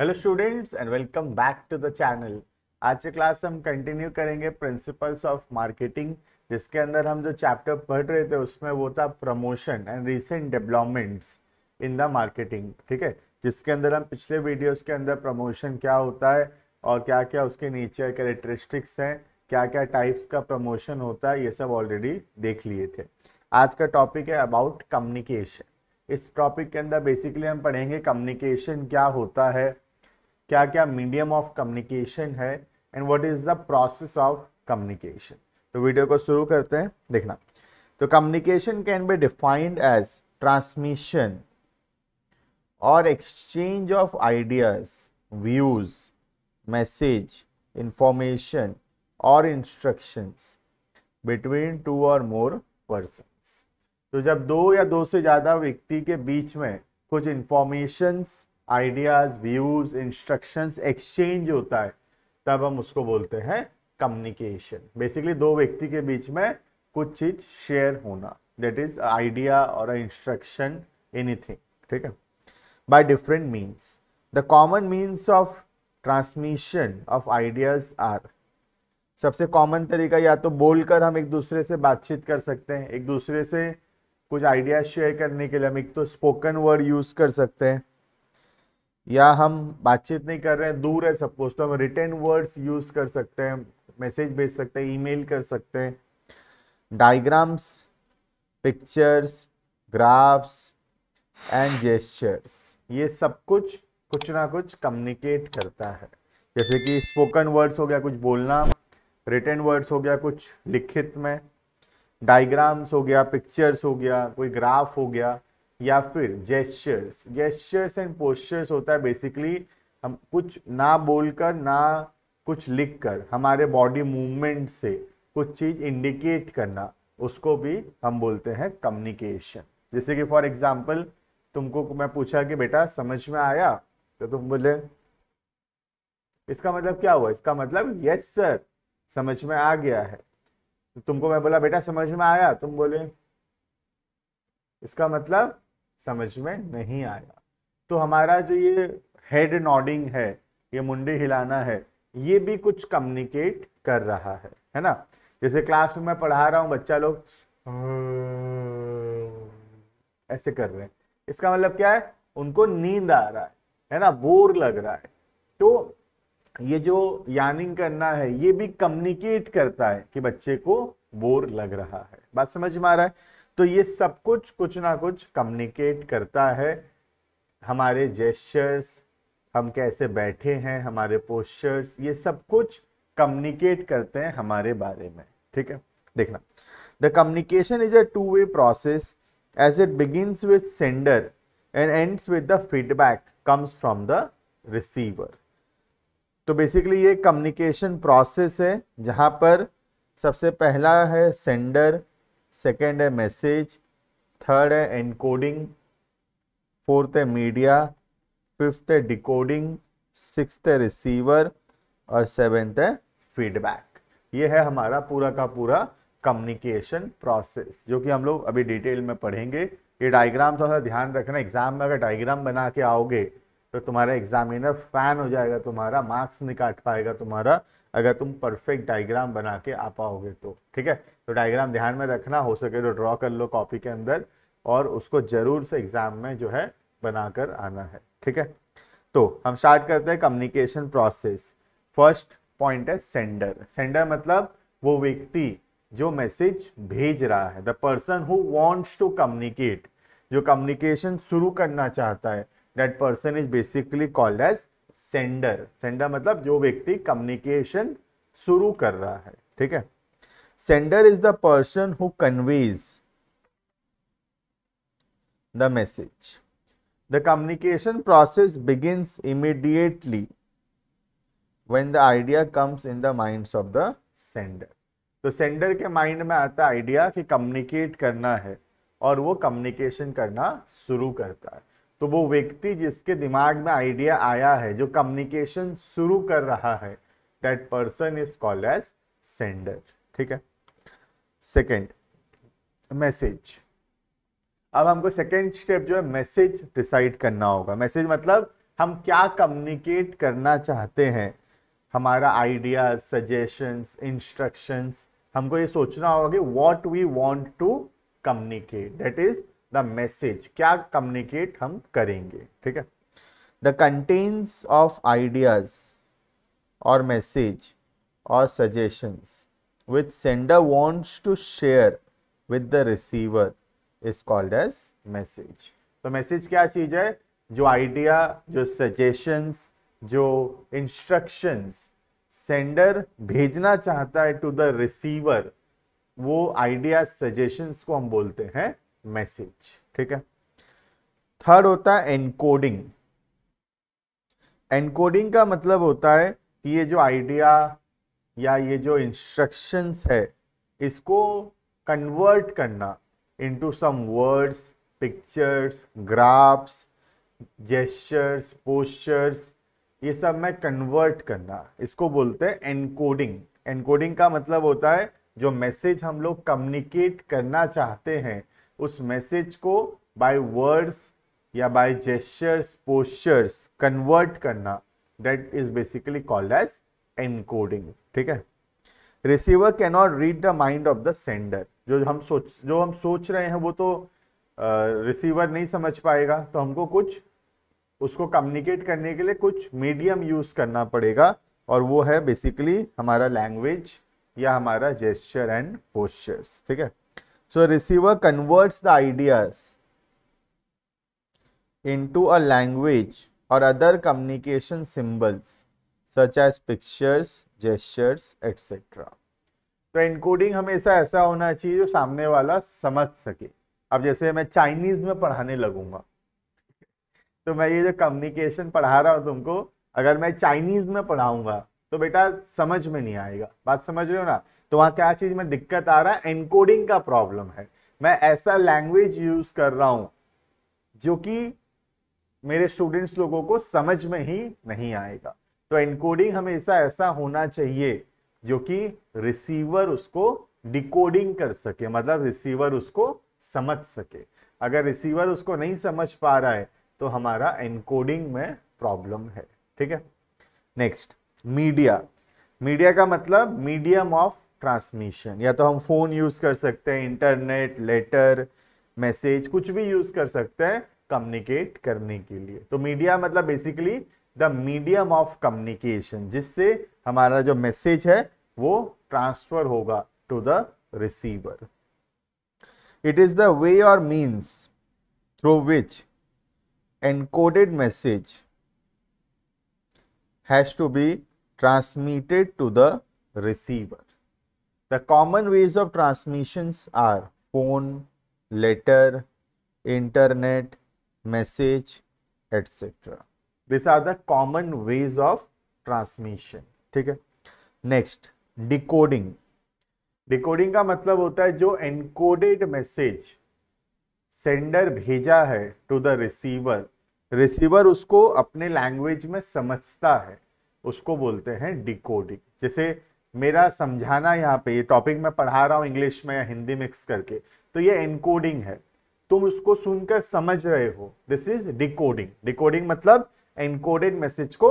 Hello students and welcome back to the channel आज के class हम कंटिन्यू करेंगे प्रिंसिपल्स ऑफ मार्केटिंग जिसके अंदर हम जो चैप्टर पढ़ रहे थे उसमें वो था promotion and recent developments in the marketing ठीक है जिसके अंदर हम पिछले वीडियोस के अंदर प्रमोशन क्या होता है और क्या क्या उसके नेचर कैरेक्टरिस्टिक्स हैं क्या क्या टाइप्स का प्रमोशन होता है ये सब ऑलरेडी देख लिए थे आज का टॉपिक है अबाउट कम्युनिकेशन इस टॉपिक के अंदर बेसिकली हम पढ़ेंगे कम्युनिकेशन क्या होता है क्या क्या मीडियम ऑफ कम्युनिकेशन है and what is the process of communication तो वीडियो को शुरू करते हैं देखना तो communication can be defined as transmission और exchange of ideas views message information और इंस्ट्रक्शंस बिटवीन टू और मोर पर्सन तो जब दो या दो से ज़्यादा व्यक्ति के बीच में कुछ informations ideas views instructions exchange होता है तब हम उसको बोलते हैं कम्युनिकेशन बेसिकली दो व्यक्ति के बीच में कुछ चीज़ शेयर होना दैट इज आइडिया और इंस्ट्रक्शन एनीथिंग ठीक है by different means the common means of transmission of ideas are सबसे कॉमन तरीका या तो बोलकर हम एक दूसरे से बातचीत कर सकते हैं एक दूसरे से कुछ आइडिया शेयर करने के लिए हम एक तो स्पोकन वर्ड यूज़ कर सकते हैं या हम बातचीत नहीं कर रहे हैं दूर है सपोज तो हम रिटर्न वर्ड्स यूज कर सकते हैं मैसेज भेज सकते हैं ईमेल कर सकते हैं diagrams pictures graphs and gestures ये सब कुछ कुछ ना कुछ कम्युनिकेट करता है जैसे कि स्पोकन वर्ड्स हो गया कुछ बोलना रिटर्न वर्ड्स हो गया कुछ लिखित में डायग्राम्स हो गया पिक्चर्स हो गया कोई ग्राफ हो गया या फिर जेस्चर्स जेस्चर्स एंड पोस्चर्स होता है बेसिकली हम कुछ ना बोलकर ना कुछ लिखकर हमारे बॉडी मूवमेंट से कुछ चीज़ इंडिकेट करना उसको भी हम बोलते हैं कम्युनिकेशन जैसे कि फॉर एग्जाम्पल तुमको मैं पूछा कि बेटा समझ में आया तो तुम बोले इसका मतलब क्या हुआ इसका मतलब यस सर समझ में आ गया है तो तुमको मैं बोला बेटा समझ में आया तुम बोले इसका मतलब समझ में नहीं आया तो हमारा जो ये हेड नॉडिंग है ये मुंडे हिलाना है ये भी कुछ कम्युनिकेट कर रहा है है ना जैसे क्लास में मैं पढ़ा रहा हूँ बच्चा लोग ऐसे कर रहे हैं इसका मतलब क्या है उनको नींद आ रहा है है ना बोर लग रहा है तो ये जो यानिंग करना है ये भी कम्युनिकेट करता है कि बच्चे को बोर लग रहा है बात समझ में आ रहा है तो ये सब कुछ कुछ ना कुछ कम्युनिकेट करता है हमारे जेस्चर्स हम कैसे बैठे हैं हमारे पोस्चर्स ये सब कुछ कम्युनिकेट करते हैं हमारे बारे में ठीक है देखना the communication is a two way process as it begins with sender and ends with the feedback comes from the receiver तो बेसिकली ये कम्युनिकेशन प्रोसेस है जहाँ पर सबसे पहला है सेंडर सेकेंड है मैसेज थर्ड है एनकोडिंग फोर्थ है मीडिया फिफ्थ है डिकोडिंग सिक्स है रिसीवर और सेवेंथ है फीडबैक ये है हमारा पूरा का पूरा कम्युनिकेशन प्रोसेस जो कि हम लोग अभी डिटेल में पढ़ेंगे ये डायग्राम थोड़ा सा ध्यान रखना एग्जाम में अगर डायग्राम बना के आओगे तो तुम्हारा एग्जामिनर फैन हो जाएगा तुम्हारा मार्क्स नहीं काट पाएगा तुम्हारा अगर तुम परफेक्ट डायग्राम बना के आ पाओगे तो ठीक है तो डायग्राम ध्यान में रखना हो सके तो ड्रॉ कर लो कॉपी के अंदर और उसको जरूर से एग्जाम में जो है बनाकर आना है ठीक है तो हम स्टार्ट करते हैं कम्युनिकेशन प्रोसेस फर्स्ट पॉइंट है सेंडर सेंडर मतलब वो व्यक्ति जो मैसेज भेज रहा है the person who wants to communicate जो कम्युनिकेशन शुरू करना चाहता है that person is basically called as sender sender मतलब जो व्यक्ति कम्युनिकेशन शुरू कर रहा है ठीक है sender is the person who conveys the message the communication process begins immediately when the idea comes in the mind of the sender तो सेंडर के माइंड में आता है आइडिया कि कम्युनिकेट करना है और वो कम्युनिकेशन करना शुरू करता है तो वो व्यक्ति जिसके दिमाग में आइडिया आया है जो कम्युनिकेशन शुरू कर रहा है that person is called as sender ठीक है सेकेंड मैसेज अब हमको सेकेंड स्टेप जो है मैसेज डिसाइड करना होगा मैसेज मतलब हम क्या कम्युनिकेट करना चाहते हैं हमारा आइडिया सजेशंस इंस्ट्रक्शंस हमको ये सोचना होगा कि what we want to communicate that is the message क्या कम्युनिकेट हम करेंगे ठीक है द कंटेंट्स ऑफ आइडियाज और मैसेज और suggestions with sender wants to share with the receiver is called as message तो मैसेज क्या चीज है जो आइडिया जो सजेशंस जो इंस्ट्रक्शंस सेंडर भेजना चाहता है टू द रिसीवर वो आइडिया सजेशंस को हम बोलते हैं मैसेज ठीक है थर्ड होता है एनकोडिंग एनकोडिंग का मतलब होता है कि ये जो आइडिया या ये जो इंस्ट्रक्शंस है इसको कन्वर्ट करना into some words pictures graphs gestures postures ये सब में कन्वर्ट करना इसको बोलते हैं एनकोडिंग एनकोडिंग का मतलब होता है जो मैसेज हम लोग कम्युनिकेट करना चाहते हैं उस मैसेज को बाय वर्ड्स या बाय जेस्चर्स पोस्चर्स कन्वर्ट करना that is basically called as encoding ठीक है receiver can not read the mind of the sender जो हम सोच जो हम सोच रहे हैं वो तो रिसीवर uh, नहीं समझ पाएगा तो हमको कुछ उसको कम्युनिकेट करने के लिए कुछ मीडियम यूज करना पड़ेगा और वो है बेसिकली हमारा लैंग्वेज या हमारा जेस्चर एंड पोस्चर्स ठीक है So receiver converts the ideas into a language or other communication symbols such as pictures, gestures, etc. तो encoding हमेशा ऐसा होना चाहिए जो सामने वाला समझ सके अब जैसे मैं चाइनीज में पढ़ाने लगूंगा तो मैं ये जो कम्युनिकेशन पढ़ा रहा हूं तुमको अगर मैं चाइनीज में पढ़ाऊंगा तो बेटा समझ में नहीं आएगा बात समझ रहे हो ना तो वहां क्या चीज़ में दिक्कत आ रहा है एनकोडिंग का प्रॉब्लम है मैं ऐसा लैंग्वेज यूज कर रहा हूं जो कि मेरे स्टूडेंट्स लोगों को समझ में ही नहीं आएगा तो एनकोडिंग हमेशा ऐसा होना चाहिए जो कि रिसीवर उसको डिकोडिंग कर सके मतलब रिसीवर उसको समझ सके अगर रिसीवर उसको नहीं समझ पा रहा है तो हमारा एनकोडिंग में प्रॉब्लम है ठीक है नेक्स्ट मीडिया मीडिया का मतलब मीडियम ऑफ ट्रांसमिशन या तो हम फोन यूज कर सकते हैं इंटरनेट लेटर मैसेज कुछ भी यूज कर सकते हैं कम्युनिकेट करने के लिए तो मीडिया मतलब basically the medium of communication जिससे हमारा जो मैसेज है वो ट्रांसफर होगा to the receiver it is the way और means through which encoded message has to be transmitted to the receiver. The common ways of transmissions are phone, letter, internet, message, etc. These are the common ways of transmission. theek hai next decoding decoding ka matlab hota hai jo encoded message sender bheja hai to the receiver receiver उसको अपने language में समझता है उसको बोलते हैं decoding जैसे मेरा समझाना यहाँ पे ये टॉपिक मैं पढ़ा रहा हूँ इंग्लिश में या हिंदी मिक्स करके तो ये एनकोडिंग है तुम उसको सुनकर समझ रहे हो दिस इज डिकोडिंग डिकोडिंग मतलब एनकोडेड मैसेज को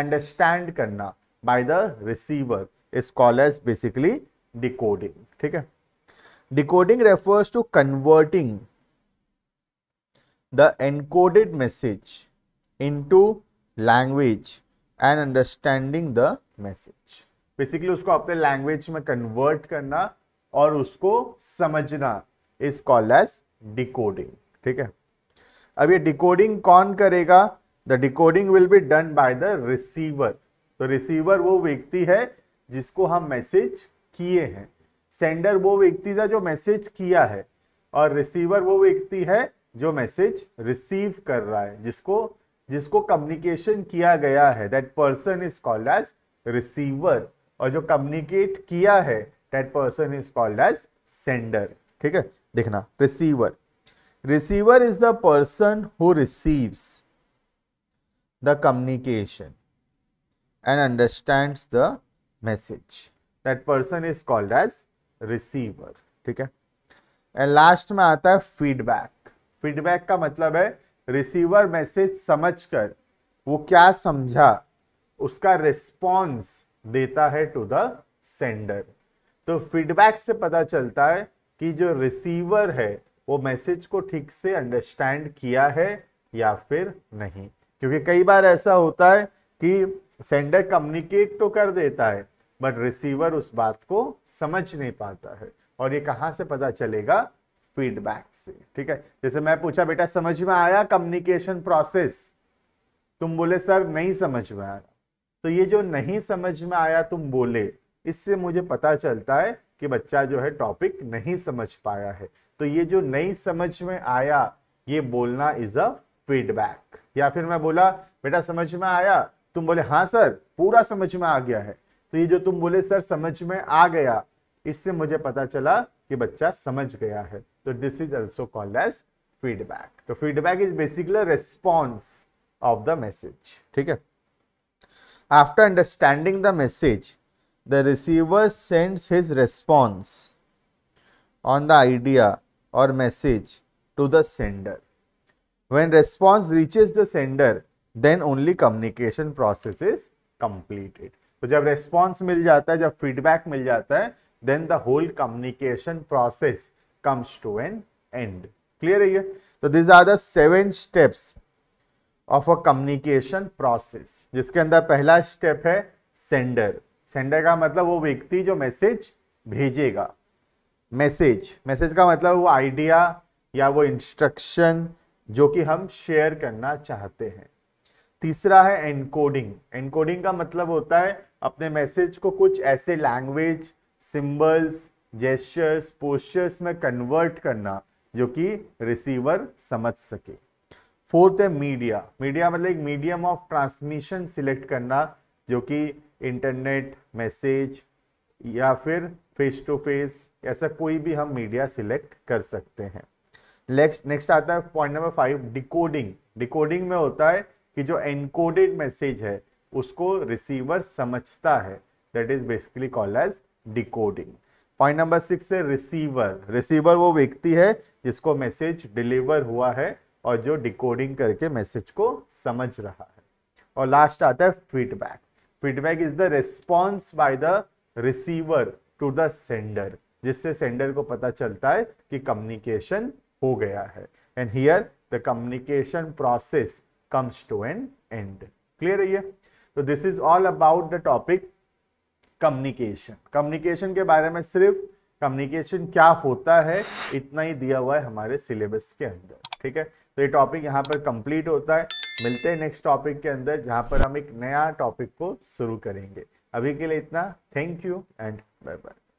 अंडरस्टैंड करना by the receiver is call as basically decoding ठीक है decoding refers to converting the encoded message into language and understanding the message basically उसको अपने लैंग्वेज में convert करना और उसको समझना इज कॉल एज डिकोडिंग ठीक है अब ये डिकोडिंग कौन करेगा the decoding will be done by the receiver तो रिसीवर वो व्यक्ति है जिसको हम मैसेज किए हैं सेंडर वो व्यक्ति था जो मैसेज किया है और रिसीवर वो व्यक्ति है जो मैसेज रिसीव कर रहा है जिसको जिसको कम्युनिकेशन किया गया है that person is called as receiver और जो कम्युनिकेट किया है that person is called as sender ठीक है देखना receiver receiver is the person who receives the communication and understand the message that person is called as receiver ठीक है and last में आता है फीडबैक फीडबैक का मतलब है रिसीवर मैसेज समझकर वो क्या समझा उसका रिस्पॉन्स देता है टू द सेंडर तो फीडबैक से पता चलता है कि जो रिसीवर है वो मैसेज को ठीक से अंडरस्टैंड किया है या फिर नहीं क्योंकि कई बार ऐसा होता है कि सेंडर कम्युनिकेट तो कर देता है बट रिसीवर उस बात को समझ नहीं पाता है और ये कहाँ से पता चलेगा फीडबैक से ठीक है जैसे मैं पूछा बेटा समझ में आया कम्युनिकेशन प्रोसेस तुम बोले सर नहीं समझ में आया तो ये जो नहीं समझ में आया तुम बोले इससे मुझे पता चलता है कि बच्चा जो है टॉपिक नहीं समझ पाया है तो ये जो नहीं समझ में आया ये बोलना इज अ फीडबैक या फिर मैं बोला बेटा समझ में आया तुम बोले हाँ सर पूरा समझ में आ गया है तो ये जो तुम बोले सर समझ में आ गया इससे मुझे पता चला कि बच्चा समझ गया है So this is also called as feedback. So feedback is basically a response of the message. Okay. After understanding the message, the receiver sends his response on the idea or message to the sender. When response reaches the sender, then only communication process is completed. So when response is जाता है feedback is then the whole communication process comes to an end. Clear here? So तो these are the seven steps of a communication process. जिसके अंदर पहला step है sender. Sender का मतलब वो व्यक्ति जो मैसेज भेजेगा मैसेज मैसेज का मतलब वो आइडिया या वो इंस्ट्रक्शन जो कि हम शेयर करना चाहते हैं तीसरा है एनकोडिंग एनकोडिंग का मतलब होता है अपने मैसेज को कुछ ऐसे लैंग्वेज सिंबल्स जेस्चर्स पोस्चर्स में कन्वर्ट करना जो कि रिसीवर समझ सके फोर्थ है मीडिया मीडिया मतलब एक मीडियम ऑफ ट्रांसमिशन सिलेक्ट करना जो कि इंटरनेट मैसेज या फिर फेस टू फेस ऐसा कोई भी हम मीडिया सिलेक्ट कर सकते हैं नेक्स्ट नेक्स्ट आता है point number five decoding decoding में होता है कि जो एनकोडेड मैसेज है उसको रिसीवर समझता है that is basically called as decoding point number six है रिसीवर रिसीवर वो व्यक्ति है जिसको मैसेज डिलीवर हुआ है और जो डिकोडिंग करके मैसेज को समझ रहा है और लास्ट आता है feedback feedback is the response by the receiver to the sender जिससे सेंडर को पता चलता है कि कम्युनिकेशन हो गया है and here the communication process comes to an end clear है ये तो this is all about the topic communication communication के बारे में सिर्फ कम्युनिकेशन क्या होता है इतना ही दिया हुआ है हमारे सिलेबस के अंदर ठीक है तो ये टॉपिक यहाँ पर कंप्लीट होता है मिलते हैं नेक्स्ट टॉपिक के अंदर जहाँ पर हम एक नया टॉपिक को शुरू करेंगे अभी के लिए इतना thank you and bye bye